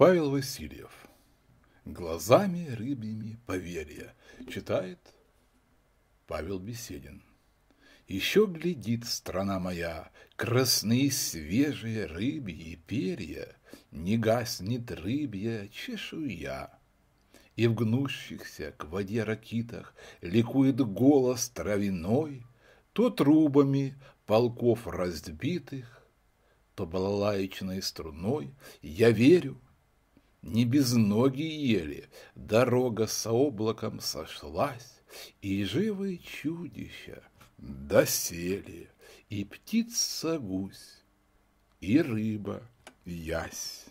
Павел Васильев. «Глазами рыбьими поверья» читает Павел Беседин. Еще глядит страна моя, красные свежие рыбьи перья, Не гаснет рыбья чешуя. И в гнущихся к воде ракитах ликует голос травяной, То трубами полков разбитых, то балалаечной струной. Я верю, не без ноги ели, дорога со облаком сошлась, и живые чудища досели, и птица гусь, и рыба ясь.